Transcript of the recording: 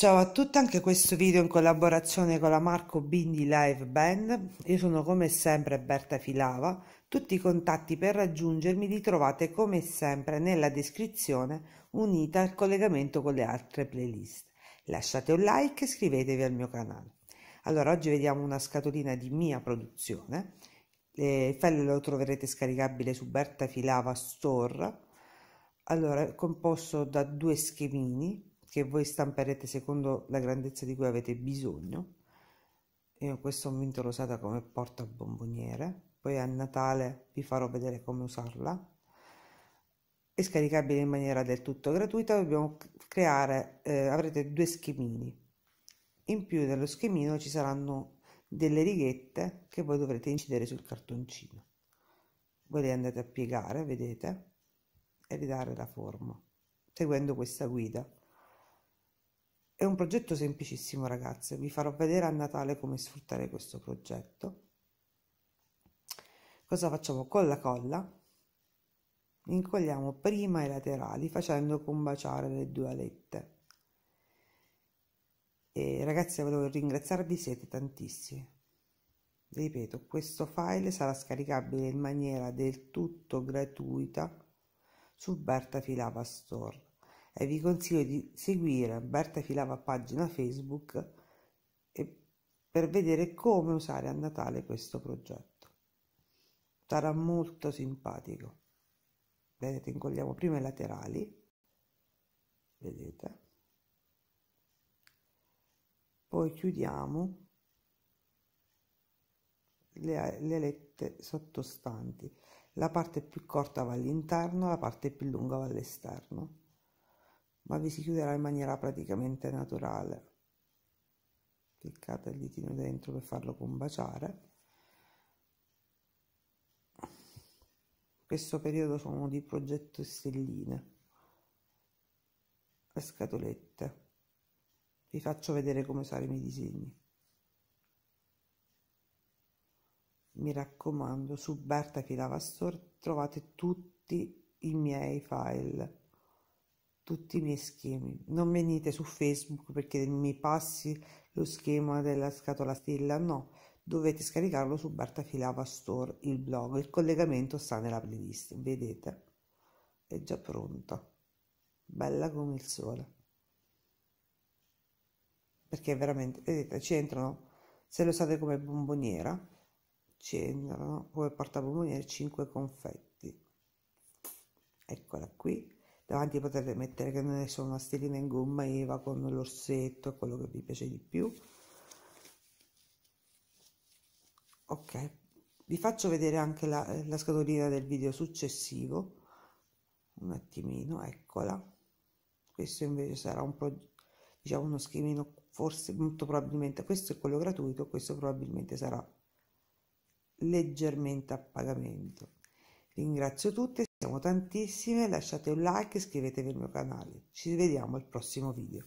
Ciao a tutti, anche questo video in collaborazione con la Marco Bindi Live Band. Io sono come sempre Berta Filava. Tutti i contatti per raggiungermi li trovate come sempre nella descrizione unita al collegamento con le altre playlist. Lasciate un like e iscrivetevi al mio canale. Allora, oggi vediamo una scatolina di mia produzione. Eh, il file lo troverete scaricabile su Berta Filava Store. Allora, è composto da due schemini che voi stamperete secondo la grandezza di cui avete bisogno. Io questo ho vinto l'ho come porta bomboniere, poi a Natale vi farò vedere come usarla. È scaricabile in maniera del tutto gratuita, dobbiamo creare, eh, avrete due schemini. In più dello schemino ci saranno delle righette che voi dovrete incidere sul cartoncino. Voi le andate a piegare, vedete, e ridare la forma, seguendo questa guida. È un progetto semplicissimo ragazze, vi farò vedere a Natale come sfruttare questo progetto. Cosa facciamo? Con la colla incolliamo prima i laterali facendo combaciare le due alette. E ragazzi volevo ringraziarvi, siete tantissimi. Ripeto, questo file sarà scaricabile in maniera del tutto gratuita su Berta Filava Store e vi consiglio di seguire Berta Filava pagina Facebook per vedere come usare a Natale questo progetto. Sarà molto simpatico. Vedete, incolliamo prima i laterali, vedete, poi chiudiamo le, le lette sottostanti. La parte più corta va all'interno, la parte più lunga va all'esterno ma vi si chiuderà in maniera praticamente naturale. Cliccate il ditino dentro per farlo combaciare. In Questo periodo sono di progetto stelline, e scatolette. Vi faccio vedere come usare i miei disegni. Mi raccomando, su Berta Filava trovate tutti i miei file tutti i miei schemi. Non venite su Facebook perché mi passi lo schema della scatola stella, no, dovete scaricarlo su Bartafilava Store, il blog, il collegamento sta nella playlist, vedete, è già pronta, bella come il sole. Perché veramente, vedete, ci entrano, se lo usate come bomboniera, ci entrano come portabomboniere 5 confetti. Eccola qui davanti potete mettere che ne so una stellina in gomma eva con l'orsetto quello che vi piace di più ok vi faccio vedere anche la, la scatolina del video successivo un attimino eccola questo invece sarà un po' diciamo uno schemino forse molto probabilmente questo è quello gratuito questo probabilmente sarà leggermente a pagamento ringrazio tutti siamo tantissime, lasciate un like e iscrivetevi al mio canale, ci vediamo al prossimo video.